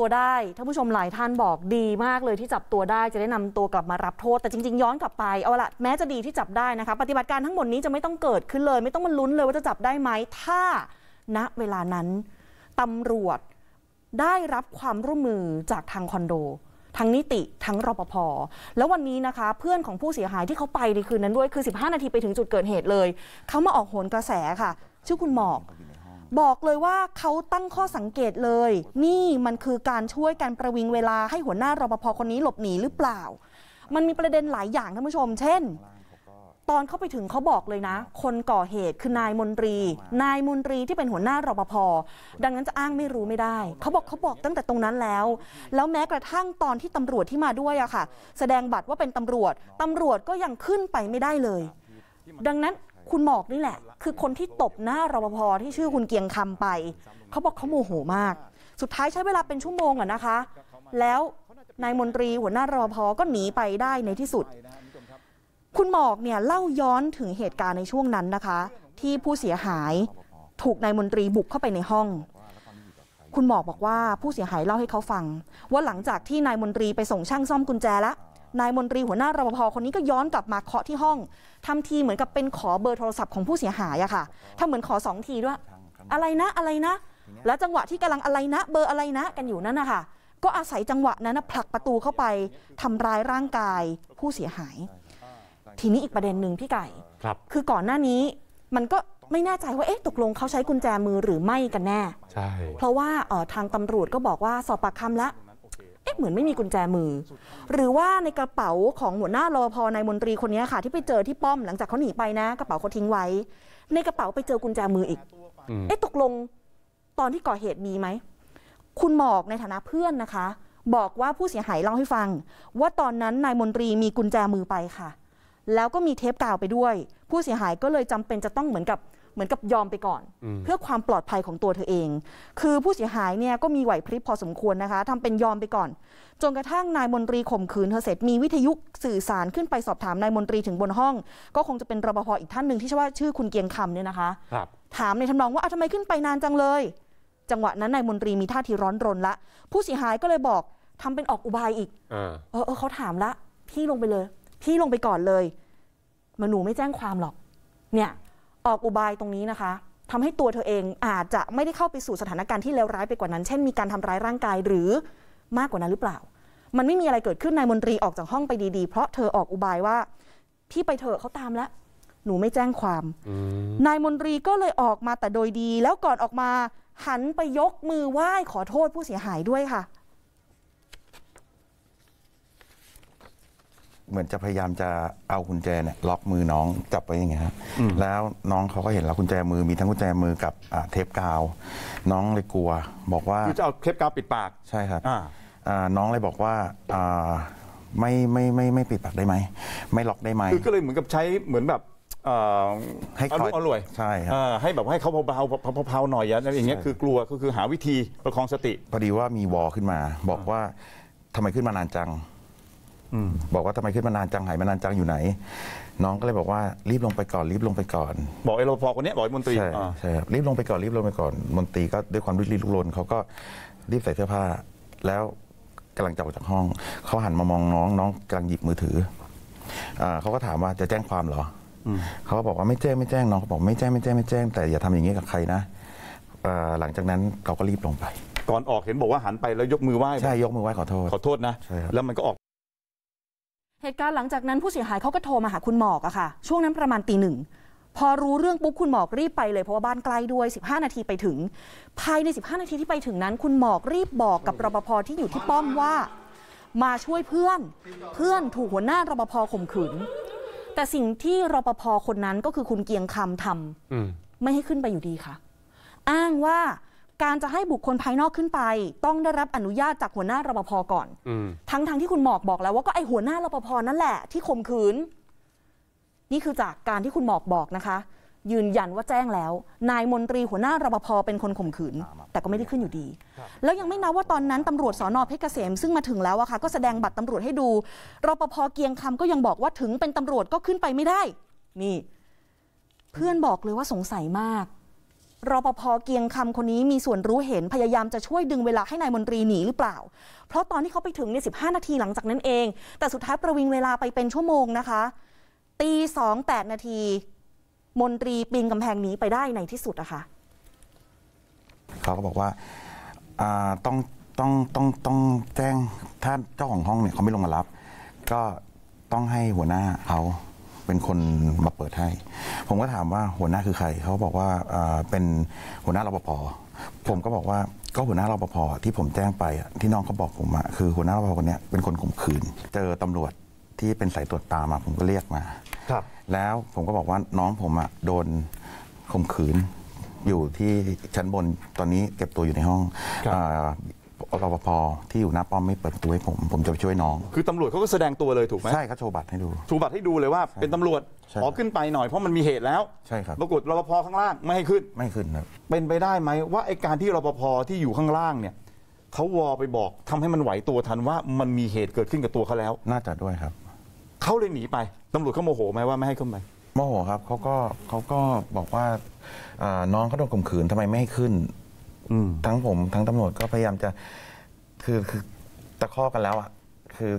ตัวได้ท่านผู้ชมหลายท่านบอกดีมากเลยที่จับตัวได้จะได้นำตัวกลับมารับโทษ แต่จริงๆย้อนกลับไปเอาละแม้จะดีที่จับได้นะคะปฏิบัติการทั้งหมดนี้จะไม่ต้องเกิดขึ้นเลยไม่ต้องมาลุ้นเลยว่าจะจับได้ไหมถ้าณเวลานั้นตำรวจได้รับความร่วมมือจากทางคอนโดทั้งนิติทั้งรปภแล้ววันนี้นะคะ เพื่อนของผู้เสียหายที่เขาไปในคืนนั้นด้วยคือ 15 นาทีไปถึงจุดเกิดเหตุเลยเขามาออกโหนกระแสค่ะ ชื่อคุณหมอกบอกเลยว่าเขาตั้งข้อสังเกตเลย นี่มันคือการช่วยการประวิงเวลาให้หัวหน้ารปภคนนี้หลบหนีหรือเปล่า มันมีประเด็นหลายอย่างท่านผู้ชม เช่น ตอนเข้าไปถึงเขาบอกเลยนะ คนก่อเหตุคือนายมนตรี นายมนตรีที่เป็นหัวหน้ารปภดังนั้นจะอ้างไม่รู้ไม่ได้ เขาบอกเขาบอกตั้งแต่ตรงนั้นแล้ว แล้วแม้กระทั่งตอนที่ตำรวจที่มาด้วยอะค่ะแสดงบัตรว่าเป็นตำรวจตำรวจก็ยังขึ้นไปไม่ได้เลย ดังนั้นคุณหมอกนี่แหละคือคนที่ตบหน้ารปภที่ชื่อคุณเกียงคำไปเขาบอกเขาโมโหมาก สุดท้ายใช้เวลาเป็นชั่วโมงอะนะคะ แล้ว นายมนตรีหัวหน้ารปภก็หนีไปได้ในที่สุด คุณหมอกเนี่ยเล่าย้อนถึงเหตุการณ์ในช่วงนั้นนะคะที่ผู้เสียหายถูกนายมนตรีบุกเข้าไปในห้อง คุณหมอกบอกว่าผู้เสียหายเล่าให้เขาฟังว่าหลังจากที่นายมนตรีไปส่งช่างซ่อมกุญแจแล้วนายมนตรีหัวหน้ารปภคนนี้ก็ย้อนกลับมาเคาะที่ห้อง ทำทีเหมือนกับเป็นขอเบอร์โทรศัพท์ของผู้เสียหายอะค่ะทำาเหมือนขอสองทีด้วยอะไรนะอะไรนะ แล้วจังหวะที่กำลังอะไรนะ เบอร์อะไรนะกันอยู่นั่นนะคะก็อาศัยจังหวะนั้นผลักประตูเข้าไปทำร้ายร่างกายผู้เสียหาย ทีนี้อีกประเด็นหนึ่งพี่ไก่ครับ คือก่อนหน้านี้มันก็ไม่แน่ใจว่าเอ๊ะตกลงเขาใช้กุญแจมือหรือไม่กันแน่ใช่เพราะว่าทางตำรวจก็บอกว่าสอบปากคำแล้วอ๊ะเหมือนไม่มีกุญแจมือ หรือว่าในกระเป๋าของหัวหน้ารอพนายมนตรีคนนี้ค่ะ ที่ไปเจอที่ป้อมหลังจากเขาหนีไปนะ กระเป๋าเขาทิ้งไว้ ในกระเป๋าไปเจอกุญแจมืออีก เอ๊ะตกลงตอนที่ก่อเหตุมีไหมคุณหมอกในฐานะเพื่อนนะคะ บอกว่าผู้เสียหายเล่าให้ฟัง ว่าตอนนั้นนายมนตรีมีกุญแจมือไปค่ะ แล้วก็มีเทปกาวไปด้วย ผู้เสียหายก็เลยจำเป็นจะต้องเหมือนกับเหมือนกับยอมไปก่อน เพื่อความปลอดภัยของตัวเธอเอง คือผู้เสียหายเนี่ยก็มีไหวพริบพอสมควรนะคะทำเป็นยอมไปก่อนจนกระทั่งนายมนตรีข่มขืนเธอเสร็จมีวิทยุสื่อสารขึ้นไปสอบถามนายมนตรีถึงบนห้อง ก็คงจะเป็นรปภอีกท่านหนึ่งที่ชื่อว่าชื่อคุณเกียงคำเนี่ยนะคะถามในทำนองว่าทำไมขึ้นไปนานจังเลย จังหวะนั้นนายมนตรีมีท่าทีร้อนรนละ ผู้เสียหายก็เลยบอกทำเป็นออกอุบายอีกเออเออเขาถามละพี่ลงไปเลยพี่ลงไปก่อนเลยมาหนูไม่แจ้งความหรอกเนี่ยออกอุบายตรงนี้นะคะทำให้ตัวเธอเองอาจจะไม่ได้เข้าไปสู่สถานการณ์ที่เลวร้ายไปกว่านั้น เช่นมีการทำร้ายร่างกายหรือมากกว่านั้นหรือเปล่า มันไม่มีอะไรเกิดขึ้นนายมนตรีออกจากห้องไปดีๆเพราะเธอออกอุบายว่าพี่ไปเถอะเขาตามแล้วหนูไม่แจ้งความ นายมนตรีก็เลยออกมาแต่โดยดีแล้วก่อนออกมาหันไปยกมือไหว้ขอโทษผู้เสียหายด้วยค่ะเหมือนจะพยายามจะเอากุญแจเนี่ยล็อกมือน้องจับไว้อย่างเงี้ยครับแล้วน้องเขาก็เห็นแล้วกุญแจมือมีทั้งกุญแจมือกับเทปกาว น้องเลยกลัว บอกว่าคือจะเอาเทปกาวปิดปากใช่ครับน้องเลยบอกว่า่ไม่ไม่ไม่ไม่ปิดปากได้ไหมไม่ล็อกได้ไหมคือก็เลยเหมือนกับใช้เหมือนแบบให้เอาคอยลูกเอารวยใช่ครับให้แบบให้เขาเบาๆเบาๆหน่อยอย่างเงี้ยคือกลัวก็คือหาวิธีประคองสติพอดีว่ามีวอขึ้นมา บอกว่าทำไมขึ้นมานานจังบอกว่าทำไมขึ้นมานานจังหายมานานจังอยู่ไหน น้องก็เลยบอกว่ารีบลงไปก่อน รีบลงไปก่อน บอกไอ้รปภคนนี้บอกไอ้มนตรีใช่ใช่ครับรีบลงไปก่อนรีบลงไปก่อนมนตรีก็ด้วยความรีบรีบลุกลนเขาก็รีบใส่เสื้อผ้า แล้วกำลังจะออกจากห้อง เขาหันมามองน้องน้องกำลังหยิบมือถืออ่าเขาก็ถามว่าจะแจ้งความเหรออเขาก็บอกว่าไม่แจ้งไม่แจ้งน้องเขาบอกไม่แจ้งไม่แจ้งไม่แจ้งแต่อย่าทำอย่างนี้กับใครนะอหลังจากนั้นเขาก็รีบลงไป ก่อนออกเห็นบอกว่าหันไป แล้วยกมือไหว้ใช่ยกมือไหว้ขอโทษขอโทษนะ แล้วมันก็ออกเหตุการณ์หลังจากนั้นผู้เสียหายเขาก็โทรมาหาคุณหมอกอะค่ะ ช่วงนั้นประมาณตีหนึ่งพอรู้เรื่องปุ๊บคุณหมอกรีบไปเลยเพราะว่าบ้านไกลด้วย15นาทีไปถึง ภายใน15นาทีที่ไปถึงนั้น คุณหมอกรีบบอกกับรปภที่อยู่ที่ป้อมว่า มาช่วยเพื่อนเพื่อนถูกหัวหน้ารปภข่มขืนแต่สิ่งที่รปภคนนั้นก็คือคุณเกียงคำทำไม่ให้ขึ้นไปอยู่ดีค่ะ อ้างว่าการจะให้บุคคลภายนอกขึ้นไป ต้องได้รับอนุญาตจากหัวหน้ารปภก่อนทั้งทั้งที่คุณหมอกบอกแล้ว ว่าก็ไอหัวหน้ารปภนั่นแหละที่ข่มขืน นี่คือจากการที่คุณหมอกบอกนะคะ ยืนยันว่าแจ้งแล้ว นายมนตรีหัวหน้ารปภเป็นคนข่มขืน แต่ก็ไม่ได้ขึ้นอยู่ดี แล้วยังไม่นับว่าตอนนั้นตำรวจสอนอเพชรเกษมซึ่งมาถึงแล้วอะค่ะก็แสดงบัตรตำรวจให้ดูรปภเกียงคำก็ยังบอกว่าถึงเป็นตำรวจก็ขึ้นไปไม่ได้ นี่ เพื่อนบอกเลยว่าสงสัยมากรปภเกียงคำคนนี้มีส่วนรู้เห็นพยายามจะช่วยดึงเวลาให้นายมนตรีหนีหรือเปล่า เพราะตอนที่เขาไปถึงใน 15 นาทีหลังจากนั้นเอง แต่สุดท้ายประวิงเวลาไปเป็นชั่วโมงนะคะ ตีสองแปดนาที มนตรีปีนกำแพงหนีไปได้ในที่สุดนะคะ เขาก็บอกว่า ต้องต้องต้องต้องแจ้งถ้าเจ้าของห้องเนี่ยเขาไม่ลงมารับ ก็ต้องให้หัวหน้าเขาเป็นคนมาเปิดให้ผมก็ถามว่าหัวหน้าคือใครเขาบอกว่าเป็นหัวหน้ารปภผมก็บอกว่าก็หัวหน้ารปภที่ผมแจ้งไปที่น้องเขาบอกผมอะคือหัวหน้ารปภคนนี้เป็นคนข่มขืน เจอตำรวจที่เป็นสายตรวจตามมาผมก็เรียกมา ครับแล้วผมก็บอกว่าน้องผมอะโดนข่มขืนอยู่ที่ชั้นบนตอนนี้เก็บตัวอยู่ในห้องรปภที่อยู่หน้าป้อมไม่เปิดตัวให้ผมผมจะไปช่วยน้อง คือตำรวจเขาก็แสดงตัวเลยถูกไหมใช่ครับโชว์บัตรให้ดูโช์บัตรให้ดูเลยว่า เป็นตำรวจขอขึ้นไปหน่อยเพราะมันมีเหตุแล้วใช่ครับปรากฏรปภข้างล่างไม่ให้ขึ้นไม่ขึ้นครับเป็นไปได้ไหมว่าไอ้การที่รปภที่อยู่ข้างล่างเนี่ยเขาวอไปบอกทำให้มันไหวตัวทันว่ามันมีเหตุเกิดขึ้นกับตัวเขาแล้ว น่าจะด้วยครับเขาเลยหนีไปตำรวจเขาโมโหไหมว่าไม่ให้ขึ้นไปโมโหครับเขาก็เขาก็บอกว่าน้องเขาโดนข่มขืนทำไมไม่ให้ขึ้นทั้งผมทั้งตำรวจก็พยายามจะคือคือตะคอกกันแล้วอ่ะคือ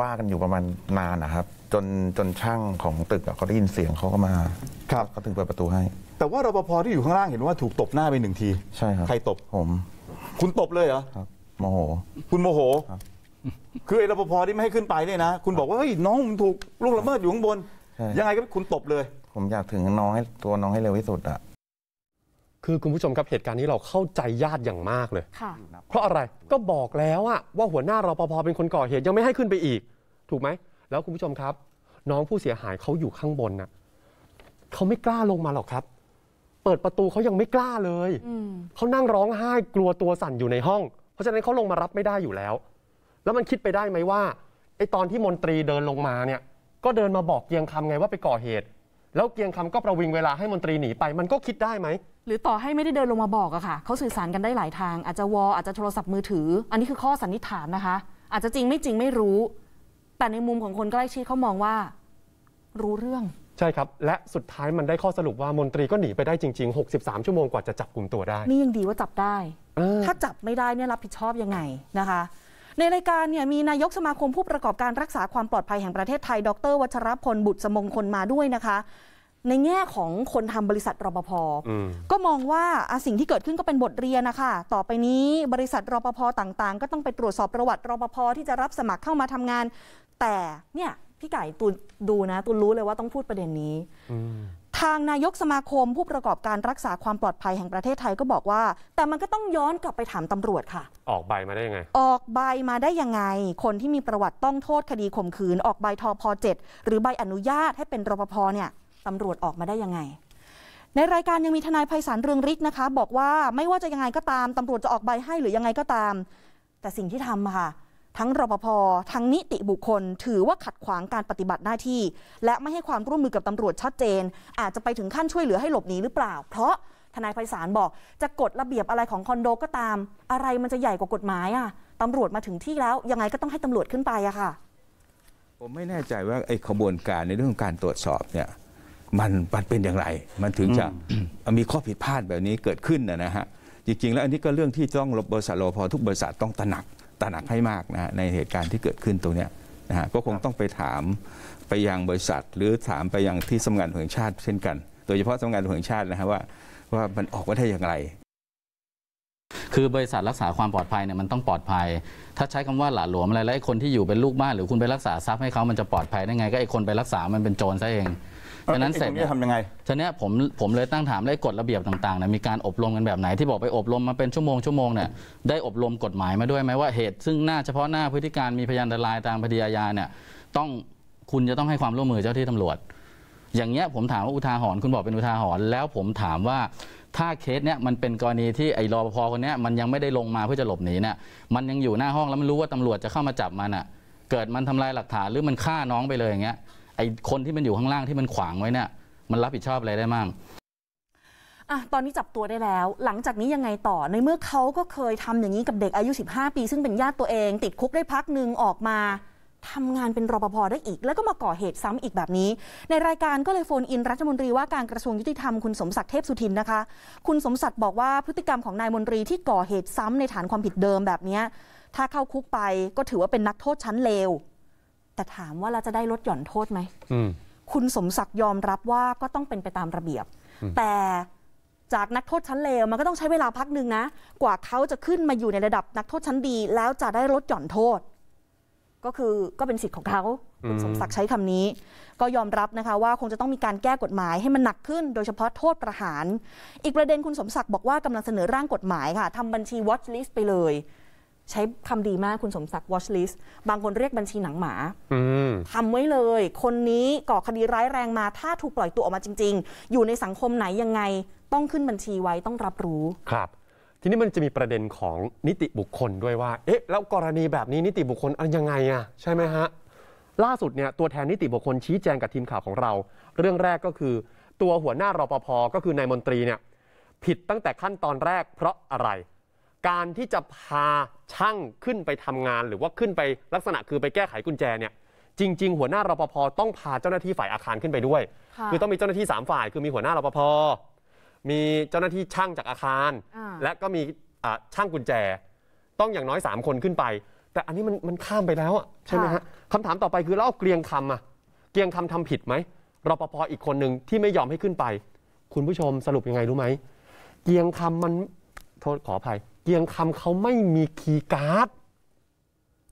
ว่ากันอยู่ประมาณนานนะครับจนจนช่างของตึกเขาได้ยินเสียงเขาก็มา ครับเขาถึงเปิดประตูให้ แต่ว่ารปภที่อยู่ข้างล่างเห็นว่าถูกตบหน้าไปหนึ่งที ใช่ครับใครตบผม คุณตบเลยเหรอครับโมโห คุณโมโหคือไอ้รปภที่ไม่ให้ขึ้นไปเนี่ยนะคุณบอกว่าเฮ้ยน้องผมถูกลุกละเมิดอยู่ข้างบนยังไงก็คุณตบเลย ผมอยากถึงน้องให้ตัวน้องให้เร็วที่สุดอะคือคุณผู้ชมครับเหตุการณ์นี้เราเข้าใจญาติอย่างมากเลยเพราะอะไรก็บอกแล้วอะว่าหัวหน้ารปภเป็นคนก่อเหตุยังไม่ให้ขึ้นไปอีก ถูกไหมแล้วคุณผู้ชมครับ น้องผู้เสียหายเขาอยู่ข้างบนนะเขาไม่กล้าลงมาหรอกครับ เปิดประตูเขายังไม่กล้าเลยอเขานั่งร้องไห้กลัวตัวสั่นอยู่ในห้อง เพราะฉะนั้นเขาลงมารับไม่ได้อยู่แล้ว แล้วมันคิดไปได้ไหมว่าไอ้ตอนที่มนตรีเดินลงมาเนี่ย ก็เดินมาบอกเกียงคำไงว่าไปก่อเหตุแล้วเกียงคำก็ประวิงเวลาให้มนตรีหนีไปมันก็คิดได้ไหม หรือต่อให้ไม่ได้เดินลงมาบอกอะค่ะเขาสื่อสารกันได้หลาย ทางอาจจะวออาจจะโทรศัพท์มือถืออันนี้คือข้อสันนิษฐานนะคะ อาจจะจริงไม่จริงไม่รู้ แต่ในมุมของคนใกล้ชิดเขามองว่า รู้เรื่อง ใช่ครับ และสุดท้ายมันได้ข้อสรุปว่ามนตรีก็หนีไปได้จริง ๆ 63ชั่วโมงกว่าจะจับกลุ่มตัวได้ นี่ยังดีว่าจับได้ถ้าจับไม่ได้เนี่ยรับผิดชอบยังไงนะคะในรายการเนี่ยมีนายกสมาคมผู้ประกอบการรักษาความปลอดภัยแห่งประเทศไทย ดร วัชรพล บุตรสมงคลมาด้วยนะคะ ในแง่ของคนทำบริษัทรปภก็มองว่าสิ่งที่เกิดขึ้นก็เป็นบทเรียนนะคะต่อไปนี้บริษัทรปภต่าง ๆ ก็ต้องไปตรวจสอบประวัติรปภที่จะรับสมัครเข้ามาทำงานแต่เนี่ยพี่ไก่ตูดูนะตูรู้เลยว่าต้องพูดประเด็นนี้ทางนายกสมาคมผู้ประกอบการรักษาความปลอดภัยแห่งประเทศไทยก็บอกว่า แต่มันก็ต้องย้อนกลับไปถามตำรวจค่ะ ออกใบมาได้ยังไง ออกใบมาได้ยังไงคนที่มีประวัติต้องโทษคดีข่มขืนออกใบทอพ7 หรือใบอนุญาตให้เป็นรปภเนี่ยตำรวจออกมาได้ยังไง ในรายการยังมีทนายไพศาลเรืองฤทธิ์นะคะ บอกว่าไม่ว่าจะยังไงก็ตามตำรวจจะออกใบให้หรือยังไงก็ตาม แต่สิ่งที่ทำค่ะทั้งรปภ ทั้งนิติบุคคลถือว่าขัดขวางการปฏิบัติหน้าที่ และไม่ให้ความร่วมมือกับตำรวจชัดเจน อาจจะไปถึงขั้นช่วยเหลือให้หลบหนีหรือเปล่า เพราะทนายไพศาลบอกจะกดระเบียบอะไรของคอนโดก็ตามอะไรมันจะใหญ่กว่ากฎหมายอ่ะตำรวจมาถึงที่แล้ว ยังไงก็ต้องให้ตำรวจขึ้นไปอะค่ะผมไม่แน่ใจว่าไอ้ขบวนการในเรื่องการตรวจสอบเนี่ยมันมันเป็นอย่างไร มันถึงจะมีข้อผิดพลาดแบบนี้เกิดขึ้นนะฮะจริง ๆ แล้วอันนี้ก็เรื่องที่ต้องบริษัทรพทุกบริษัทต้องตระหนักตระหนักให้มากนะในเหตุการณ์ที่เกิดขึ้นตรงนี้นะฮะก็คงต้องไปถามไปยังบริษัทหรือถามไปยังที่สำนักงานแห่งชาติเช่นกัน โดยเฉพาะสำนักงานแห่งชาตินะฮะว่าว่ามันออกมาได้อย่างไร คือบริษัทรักษาความปลอดภัยเนี่ยมันต้องปลอดภัย ถ้าใช้คำว่าหลาหลวมอะไร แล้วไอ้คนที่อยู่เป็นลูกบ้านหรือคุณไปรักษาทรัพย์ให้เขามันจะปลอดภัยได้ไงก็ไอ้คนไปรักษามันเป็นโจรซะเองฉะนั้นเสร็จเนี่ยทำยังไงฉะนี้ผมผมเลยตั้งถามได้กฎระเบียบต่างๆนะมีการอบรมกันแบบไหนที่บอกไปอบรมมาเป็นชั่วโมงชั่วโมงเนี่ยได้อบรมกฎหมายมาด้วยไหมว่าเหตุ ซึ่งหน้าเฉพาะหน้าพฤติการมีพยานอันตรายตามพดีาญาเนี่ย ต้องคุณจะต้องให้ความร่วมมือเจ้าที่ตำรวจ อย่างเงี้ยผมถามว่าอุทาหรณ์คุณบอกเป็นอุทาหรณ์แล้วผมถามว่าถ้าเคสเนี้ยมันเป็นกรณีที่ไอ้รอปภคนเนี้ยมันยังไม่ได้ลงมาเพื่อจะหลบหนีเนี่ยมันยังอยู่หน้าห้องแล้วมันรู้ว่าตำรวจจะเข้ามาจับมันอ่ะเกิดมันทำลายหลักฐานหรือมันฆ่าน้องไปเลยอย่างเงี้ยไอคนที่มันอยู่ข้างล่างที่มันขวางไว้เนี่ยมันรับผิดชอบอะไรได้บ้างอ่ะตอนนี้จับตัวได้แล้ว หลังจากนี้ยังไงต่อ ในเมื่อเขาก็เคยทำอย่างนี้กับเด็กอายุ 15 ปี ซึ่งเป็นญาติตัวเอง ติดคุกได้พักหนึ่งออกมา ทำงานเป็นรปภได้อีก แล้วก็มาก่อเหตุซ้ำอีกแบบนี้ ในรายการก็เลยโฟนอินรัฐมนตรีว่าการกระทรวงยุติธรรมคุณสมศักดิ์เทพสุทินนะคะ คุณสมศักดิ์บอกว่าพฤติกรรมของนายมนตรีที่ก่อเหตุซ้ำในฐานความผิดเดิมแบบนี้ถ้าเข้าคุกไปก็ถือว่าเป็นนักโทษชั้นเลวแต่ถามว่าเราจะได้ลดหย่อนโทษไหม คุณสมศักดิ์ยอมรับว่าก็ต้องเป็นไปตามระเบียบ แต่จากนักโทษชั้นเลวมันก็ต้องใช้เวลาพักหนึ่งนะ กว่าเขาจะขึ้นมาอยู่ในระดับนักโทษชั้นดี แล้วจะได้ลดหย่อนโทษ ก็คือก็เป็นสิทธิ์ของเขา คุณสมศักดิ์ใช้คำนี้ ก็ยอมรับนะคะ ว่าคงจะต้องมีการแก้กฎหมาย ให้มันหนักขึ้นโดยเฉพาะโทษประหาร อีกประเด็นคุณสมศักดิ์บอกว่ากำลังเสนอร่างกฎหมายค่ะ ทำบัญชีวอตลิสต์ไปเลยใช้คำดีมากคุณสมศักดิ์ watch list บางคนเรียกบัญชีหนังหมาทำไว้เลย คนนี้ก่อคดีร้ายแรงมา ถ้าถูกปล่อยตัวออกมาจริงๆ อยู่ในสังคมไหนยังไงต้องขึ้นบัญชีไว้ต้องรับรู้ ครับ ทีนี้มันจะมีประเด็นของนิติบุคคลด้วยว่า เอ๊ะแล้วกรณีแบบนี้นิติบุคคลอันยังไงอะใช่ไหมฮะ ล่าสุดเนี่ยตัวแทนนิติบุคคลชี้แจงกับทีมข่าวของเรา เรื่องแรกก็คือตัวหัวหน้ารปภก็คือนายมนตรีเนี่ย ผิดตั้งแต่ขั้นตอนแรก เพราะอะไรการที่จะพาช่างขึ้นไปทำงานหรือว่าขึ้นไปลักษณะคือไปแก้ไขกุญแจเนี่ย จริง ๆ หัวหน้ารปภต้องพาเจ้าหน้าที่ฝ่ายอาคารขึ้นไปด้วย คือต้องมีเจ้าหน้าที่3ฝ่าย คือมีหัวหน้ารปภมีเจ้าหน้าที่ช่างจากอาคาร และก็มีช่างกุญแจ ต้องอย่างน้อย 3 คนขึ้นไปแต่อันนี้มันมันข้ามไปแล้วใช่ไหมฮะคำถามต่อไปคือแล้วเกรียงคำอะเกรียงคำทำผิดไหมรปภอีกคนหนึ่งที่ไม่ยอมให้ขึ้นไป คุณผู้ชมสรุปยังไงรู้ไหมเกลียงคำมันโทษขออภัยเกียงคำเขาไม่มีคีย์การ์ด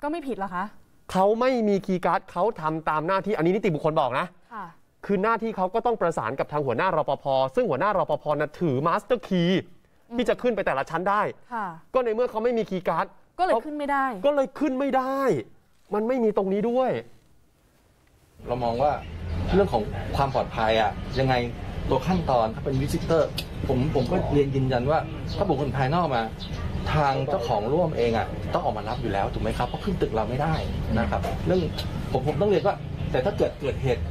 ก็ไม่ผิดหรอคะเขาไม่มีคีย์การ์ดเขาทำตามหน้าที่อันนี้นิติบุคคลบอกนะ ค่ะ คือหน้าที่เขาก็ต้องประสานกับทางหัวหน้ารปภ ซึ่งหัวหน้ารปภนะถือมาสเตอร์คีย์ที่จะขึ้นไปแต่ละชั้นได้ ค่ะ ก็ในเมื่อเขาไม่มีคีย์การ์ด ก็เลยขึ้นไม่ได้ ก็เลยขึ้นไม่ได้ มันไม่มีตรงนี้ด้วย เรามองว่าเรื่องของความปลอดภัยอะยังไงตัวขั้นตอนถ้าเป็นวิซิเตอร์ผมผมก็เรียนยืนยันว่า ถ้าบุคคลภายนอกมาทางเจ้าของร่วมเองอ่ะต้องออกมารับอยู่แล้วถูกไหมครับเพราะขึ้นตึกเราไม่ได้นะครับเรื่องผมผมต้องเรียนว่า แต่ถ้าเกิดเกิดเหตุ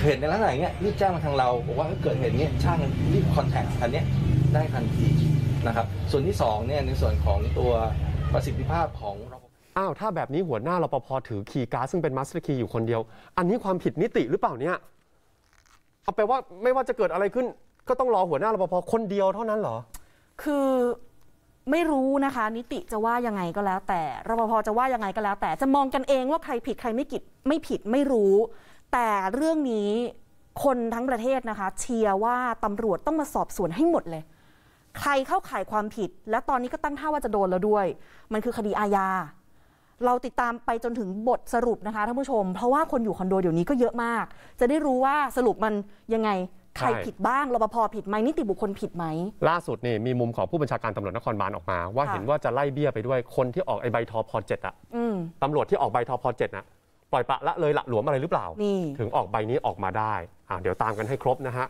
เหตุในลักษณะอย่างเงี้ยรีบแจ้งมาทางเราบอกว่าถ้าเกิดเหตุเงี้ยช่างรีบคอนแทคทันเนี้ยได้ทันทีนะครับส่วนที่2เนี่ยในส่วนของตัวประสิทธิภาพของอ้าวถ้าแบบนี้หัวหน้ารปภถือคีย์การ์ดซึ่งเป็นมาสเตอร์คีย์อยู่คนเดียวอันนี้ความผิดนิติหรือเปล่าเนี่ยเอาแปลว่าไม่ว่าจะเกิดอะไรขึ้นก็ต้องรอหัวหน้ารปภคนเดียวเท่านั้นเหรอ คือไม่รู้นะคะ นิติจะว่ายังไงก็แล้วแต่รปภจะว่ายังไงก็แล้วแต่จะมองกันเองว่าใครผิดใครไม่กิดไม่ผิดไม่รู้ แต่เรื่องนี้คนทั้งประเทศนะคะเชียร์ว่าตำรวจต้องมาสอบสวนให้หมดเลย ใครเข้าข่ายความผิด และตอนนี้ก็ตั้งท่าว่าจะโดนแล้วด้วย มันคือคดีอาญาเราติดตามไปจนถึงบทสรุปนะคะ ท่านผู้ชมเพราะว่าคนอยู่คอนโดเดี๋ยวนี้ก็เยอะมาก จะได้รู้ว่าสรุปมันยังไงใครผิดบ้างรปภผิดไหมนิติบุคคลผิดไหมล่าสุดนี่มีมุมของผู้บัญชาการตำรวจนครบาลออกมา ว่าเห็นว่าจะไล่เบี้ยไปด้วยคนที่ออกไอใบทอพอเจ็ดอะตำรวจที่ออกใบทอพอเจ็ดนะปล่อยปะละเลยละหลวมอะไรหรือเปล่าถึงออกใบนี้ออกมาได้ อ่าเดี๋ยวตามกันให้ครบนะฮะ